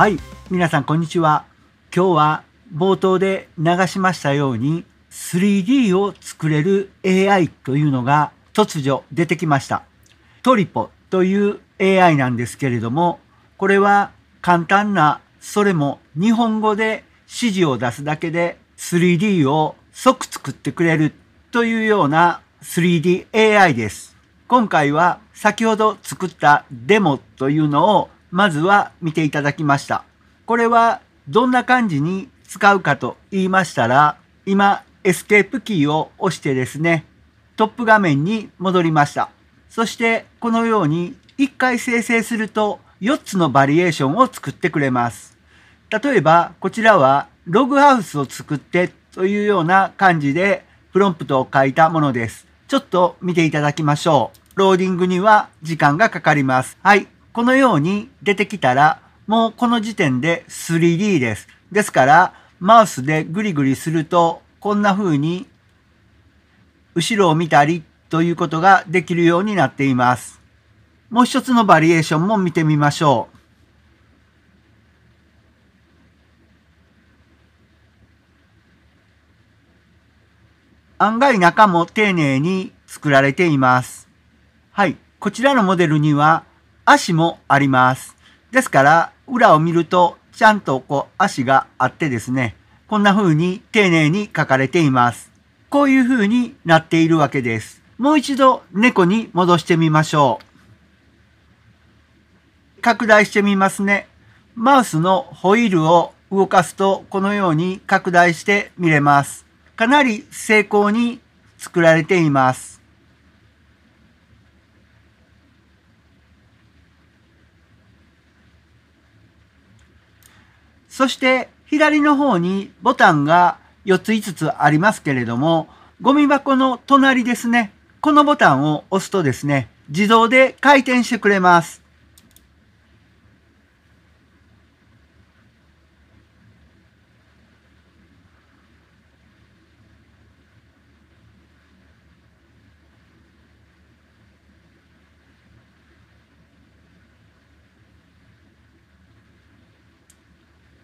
はい。皆さん、こんにちは。今日は冒頭で流しましたように 3D を作れる AI というのが突如出てきました。トリポという AI なんですけれども、これは簡単な、それも日本語で指示を出すだけで 3D を即作ってくれるというような 3DAI です。今回は先ほど作ったデモというのをまずは見ていただきました。これはどんな感じに使うかと言いましたら、今エスケープキーを押してですね、トップ画面に戻りました。そしてこのように1回生成すると4つのバリエーションを作ってくれます。例えばこちらはログハウスを作ってというような感じでプロンプトを書いたものです。ちょっと見ていただきましょう。ローディングには時間がかかります。はい。このように出てきたら、もうこの時点で 3D です。ですから、マウスでグリグリすると、こんな風に、後ろを見たりということができるようになっています。もう一つのバリエーションも見てみましょう。案外中も丁寧に作られています。はい。こちらのモデルには足もあります。ですから、裏を見ると、ちゃんとこう足があってですね、こんな風に丁寧に書かれています。こういう風になっているわけです。もう一度猫に戻してみましょう。拡大してみますね。マウスのホイールを動かすとこのように拡大して見れます。かなり精巧に作られています。そして左の方にボタンが4つ5つありますけれども、ゴミ箱の隣ですね。このボタンを押すとですね、自動で回転してくれます。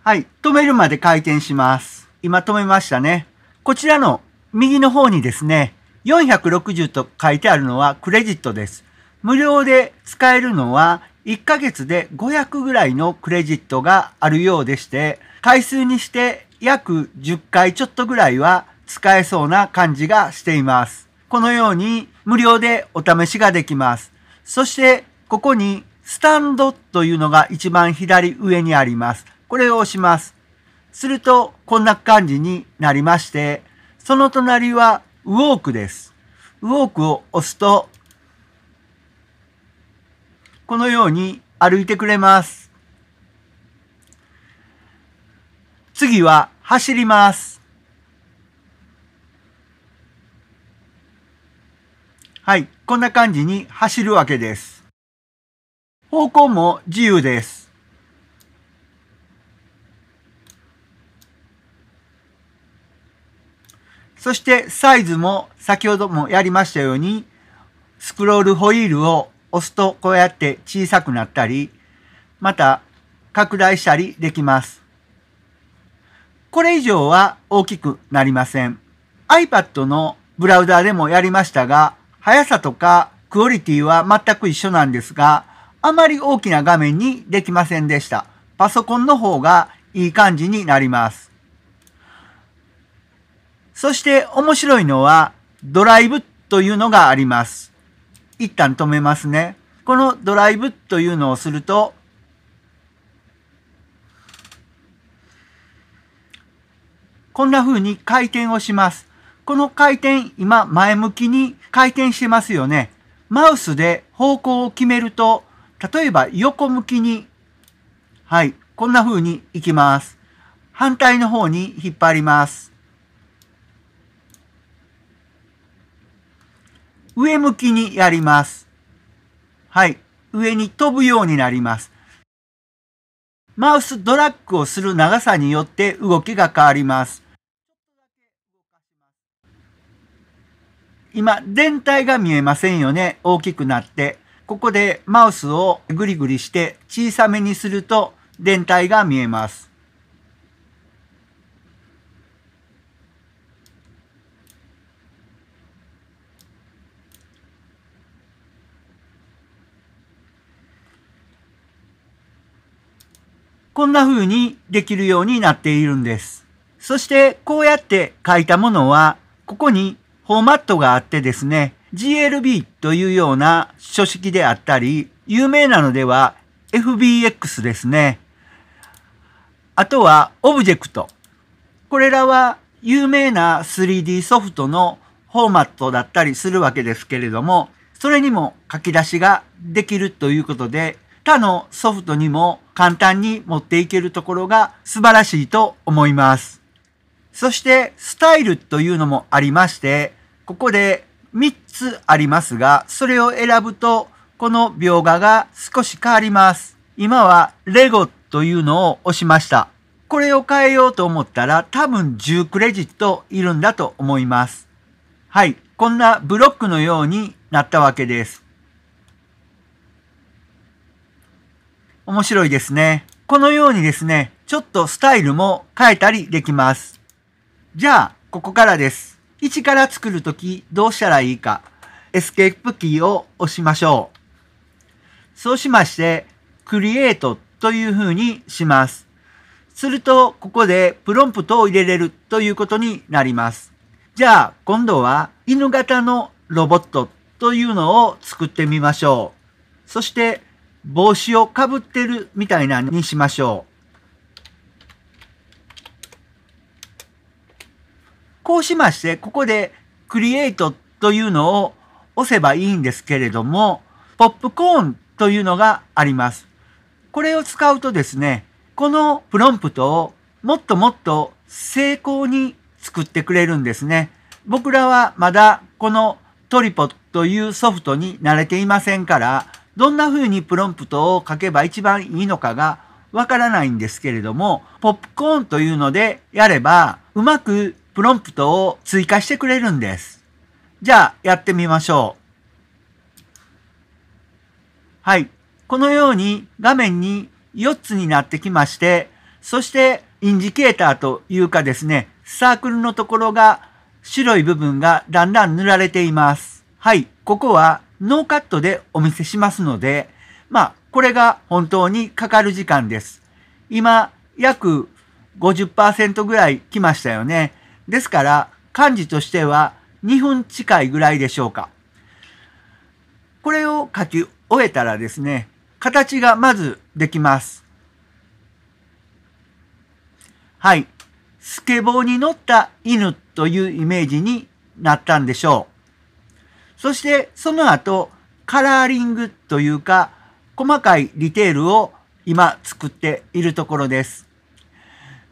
はい、止めるまで回転します。今止めましたね。こちらの右の方にですね、460と書いてあるのはクレジットです。無料で使えるのは1ヶ月で500ぐらいのクレジットがあるようでして、回数にして約10回ちょっとぐらいは使えそうな感じがしています。このように無料でお試しができます。そしてここにスタンドというのが一番左上にあります。これを押します。すると、こんな感じになりまして、その隣はウォークです。ウォークを押すと、このように歩いてくれます。次は走ります。はい、こんな感じに走るわけです。方向も自由です。そしてサイズも先ほどもやりましたように、スクロールホイールを押すとこうやって小さくなったり、また拡大したりできます。これ以上は大きくなりません。iPad のブラウザーでもやりましたが、速さとかクオリティは全く一緒なんですが、あまり大きな画面にできませんでした。パソコンの方がいい感じになります。そして面白いのはドライブというのがあります。一旦止めますね。このドライブというのをすると、こんな風に回転をします。この回転、今前向きに回転してますよね。マウスで方向を決めると、例えば横向きに、はい、こんな風に行きます。反対の方に引っ張ります。上向きにやります。はい。上に飛ぶようになります。マウスドラッグをする長さによって動きが変わります。今、全体が見えませんよね。大きくなって。ここでマウスをグリグリして小さめにすると全体が見えます。こんな風にできるようになっているんです。そしてこうやって書いたものは、ここにフォーマットがあってですね、GLB というような書式であったり、有名なのでは FBX ですね。あとはオブジェクト。これらは有名な 3D ソフトのフォーマットだったりするわけですけれども、それにも書き出しができるということで、他のソフトにも簡単に持っていけるところが素晴らしいと思います。そしてスタイルというのもありまして、ここで3つありますが、それを選ぶとこの描画が少し変わります。今はレゴというのを押しました。これを変えようと思ったら多分10クレジットいるんだと思います。はい。こんなブロックのようになったわけです。面白いですね。このようにですね、ちょっとスタイルも変えたりできます。じゃあ、ここからです。1から作るときどうしたらいいか。エスケープキーを押しましょう。そうしまして、クリエイトという風にします。すると、ここでプロンプトを入れれるということになります。じゃあ、今度は犬型のロボットというのを作ってみましょう。そして、帽子をかぶってるみたいなにしましょう。こうしまして、ここで Create というのを押せばいいんですけれども、ポップコーンというのがあります。これを使うとですね、このプロンプトをもっともっと精巧に作ってくれるんですね。僕らはまだこのトリポというソフトに慣れていませんから、どんな風にプロンプトを書けば一番いいのかがわからないんですけれども、ポップコーンというのでやれば、うまくプロンプトを追加してくれるんです。じゃあ、やってみましょう。はい。このように画面に4つになってきまして、そしてインジケーターというかですね、サークルのところが白い部分がだんだん塗られています。はい。ここはノーカットでお見せしますので、まあ、これが本当にかかる時間です。今、約50%ぐらい来ましたよね。ですから、漢字としては2分近いぐらいでしょうか。これを書き終えたらですね、形がまずできます。はい。スケボーに乗った犬というイメージになったんでしょう。そしてその後、カラーリングというか、細かいディテールを今作っているところです。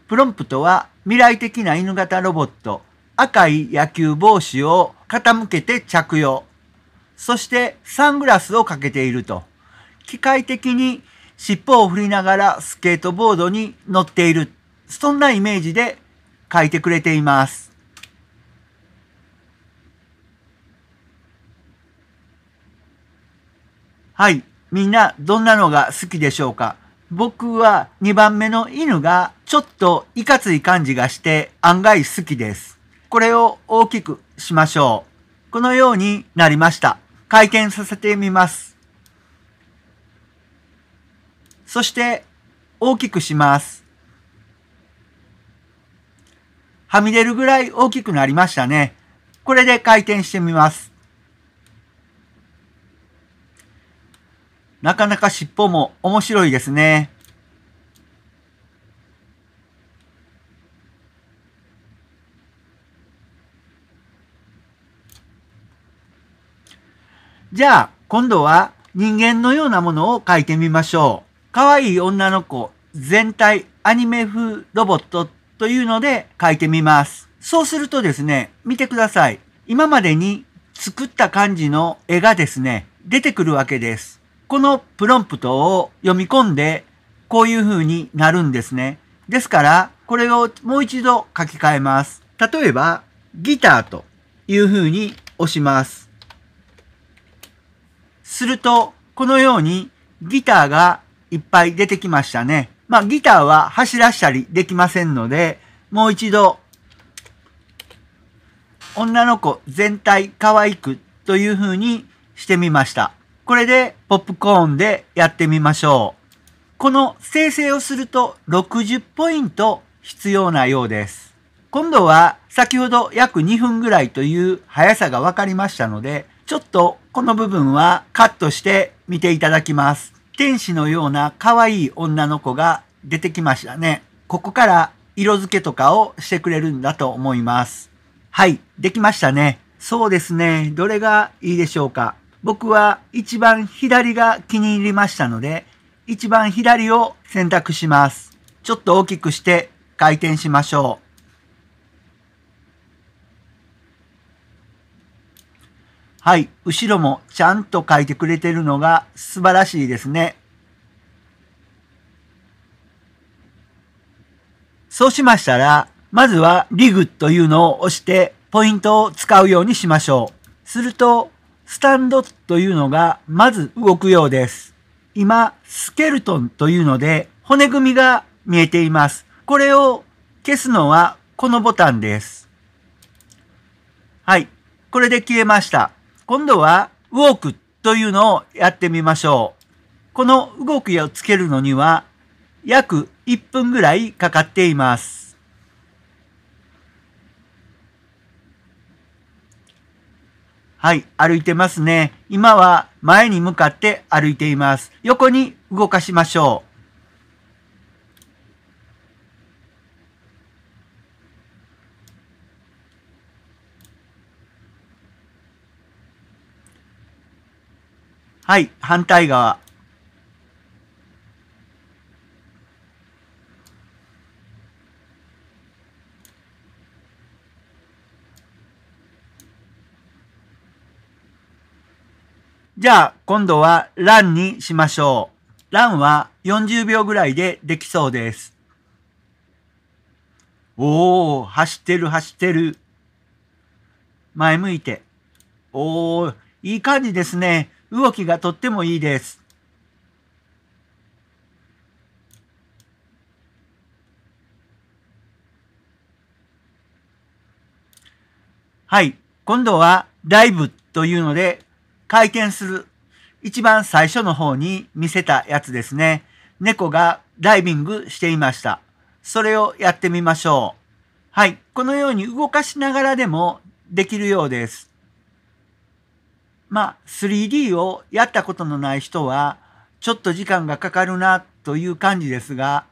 プロンプトは未来的な犬型ロボット、赤い野球帽子を傾けて着用。そしてサングラスをかけていると。機械的に尻尾を振りながらスケートボードに乗っている。そんなイメージで書いてくれています。はい。みんな、どんなのが好きでしょうか僕は2番目の犬がちょっといかつい感じがして案外好きです。これを大きくしましょう。このようになりました。回転させてみます。そして大きくします。はみ出るぐらい大きくなりましたね。これで回転してみます。なかなか尻尾も面白いですね。じゃあ、今度は人間のようなものを描いてみましょう。可愛い女の子全体アニメ風ロボットというので描いてみます。そうするとですね、見てください。今までに作った感じの絵がですね、出てくるわけです。このプロンプトを読み込んで、こういう風になるんですね。ですから、これをもう一度書き換えます。例えば、ギターという風に押します。すると、このようにギターがいっぱい出てきましたね。まあ、ギターは走らしたりできませんので、もう一度、女の子全体可愛くという風にしてみました。これでポップコーンでやってみましょう。この生成をすると60ポイント必要なようです。今度は先ほど約2分ぐらいという速さが分かりましたので、ちょっとこの部分はカットして見ていただきます。天使のような可愛い女の子が出てきましたね。ここから色付けとかをしてくれるんだと思います。はい、できましたね。そうですね。どれがいいでしょうか。僕は一番左が気に入りましたので、一番左を選択します。ちょっと大きくして回転しましょう。はい、後ろもちゃんと書いてくれてるのが素晴らしいですね。そうしましたら、まずはリグというのを押してポイントを使うようにしましょう。すると、スタンドというのがまず動くようです。今、スケルトンというので骨組みが見えています。これを消すのはこのボタンです。はい。これで消えました。今度はウォークというのをやってみましょう。この動きをつけるのには約1分ぐらいかかっています。はい、歩いてますね。今は前に向かって歩いています。横に動かしましょう。はい、反対側。じゃあ、今度はランにしましょう。ランは40秒ぐらいでできそうです。おー、走ってる走ってる。前向いて。おー、いい感じですね。動きがとってもいいです。はい。今度はライブというので会見する。一番最初の方に見せたやつですね。猫がダイビングしていました。それをやってみましょう。はい。このように動かしながらでもできるようです。まあ、3D をやったことのない人は、ちょっと時間がかかるなという感じですが、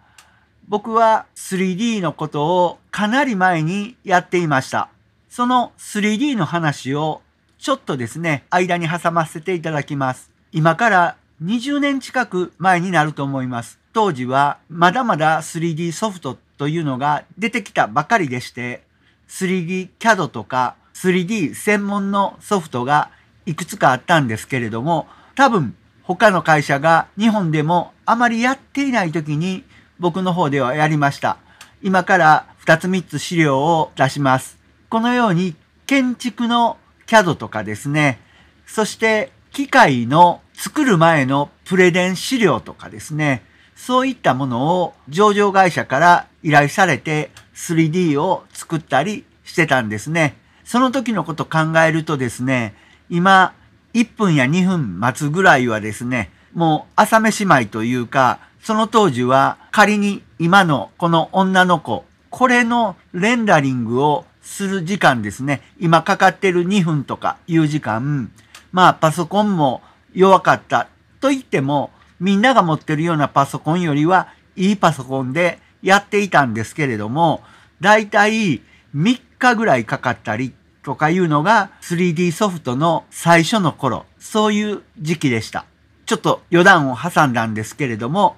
僕は 3D のことをかなり前にやっていました。その 3D の話をちょっとですね、間に挟ませていただきます。今から20年近く前になると思います。当時はまだまだ 3D ソフトというのが出てきたばかりでして、3D CAD とか 3D 専門のソフトがいくつかあったんですけれども、多分他の会社が日本でもあまりやっていない時に僕の方ではやりました。今から2つ3つ資料を出します。このように建築の CAD とかですね、そして機械の作る前のプレデン資料とかですね、そういったものを上場会社から依頼されて 3D を作ったりしてたんですね。その時のこと考えるとですね、今1分や2分待つぐらいはですね、もう朝飯前というか、その当時は仮に今のこの女の子、これのレンダリングをする時間ですね。今かかってる2分とかいう時間、まあパソコンも弱かったと言っても、みんなが持ってるようなパソコンよりはいいパソコンでやっていたんですけれども、だいたい3日ぐらいかかったりとかいうのが 3D ソフトの最初の頃、そういう時期でした。ちょっと余談を挟んだんですけれども、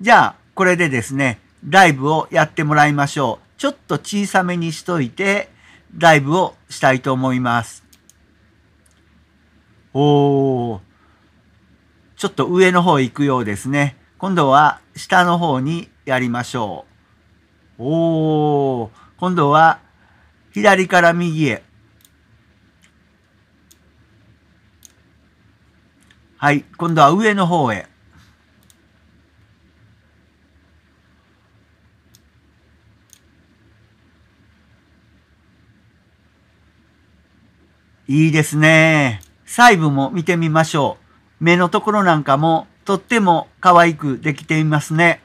じゃあこれでですね、ライブをやってもらいましょう。ちょっと小さめにしといて、ライブをしたいと思います。おー、ちょっと上の方行くようですね。今度は下の方にやりましょう。おー、今度は左から右へ。はい、今度は上の方へ。いいですね。細部も見てみましょう。目のところなんかもとっても可愛くできていますね。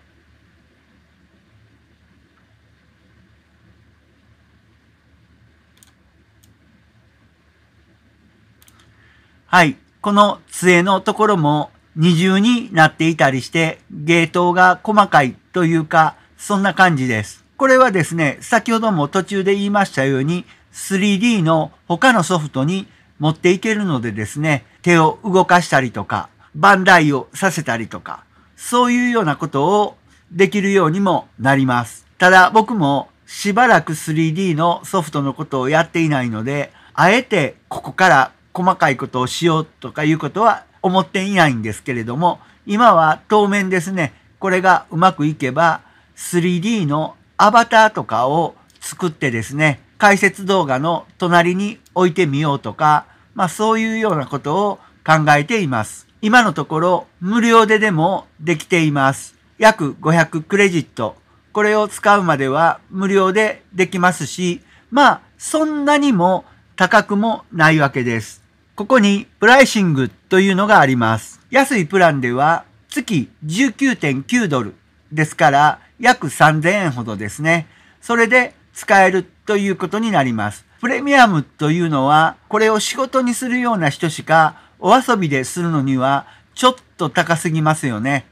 はい。この杖のところも二重になっていたりして、ゲートが細かいというか、そんな感じです。これはですね、先ほども途中で言いましたように、3D の他のソフトに持っていけるのでですね、手を動かしたりとか、万イをさせたりとか、そういうようなことをできるようにもなります。ただ僕もしばらく 3D のソフトのことをやっていないので、あえてここから細かいことをしようとかいうことは思っていないんですけれども、今は当面ですね、これがうまくいけば 3D のアバターとかを作ってですね、解説動画の隣に置いてみようとか、まあそういうようなことを考えています。今のところ無料ででもできています。約500クレジット。これを使うまでは無料でできますし、まあそんなにも高くもないわけです。ここにプライシングというのがあります。安いプランでは月19.9ドルですから約3000円ほどですね。それで使えるということになります。プレミアムというのは、これを仕事にするような人しかお遊びでするのにはちょっと高すぎますよね。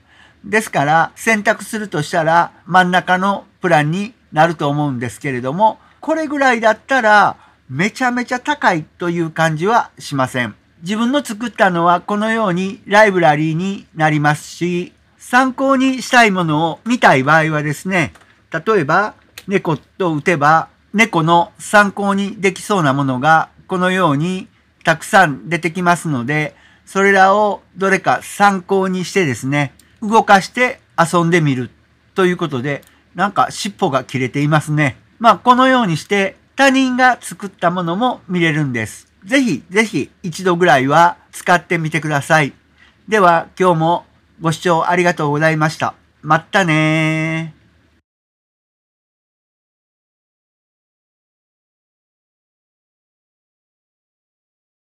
ですから選択するとしたら真ん中のプランになると思うんですけれども、これぐらいだったらめちゃめちゃ高いという感じはしません。自分の作ったのはこのようにライブラリーになりますし、参考にしたいものを見たい場合はですね、例えば猫と打てば、猫の参考にできそうなものがこのようにたくさん出てきますので、それらをどれか参考にしてですね、動かして遊んでみるということで、なんか尻尾が切れていますね。まあこのようにして他人が作ったものも見れるんです。ぜひぜひ一度ぐらいは使ってみてください。では今日もご視聴ありがとうございました。まったねー。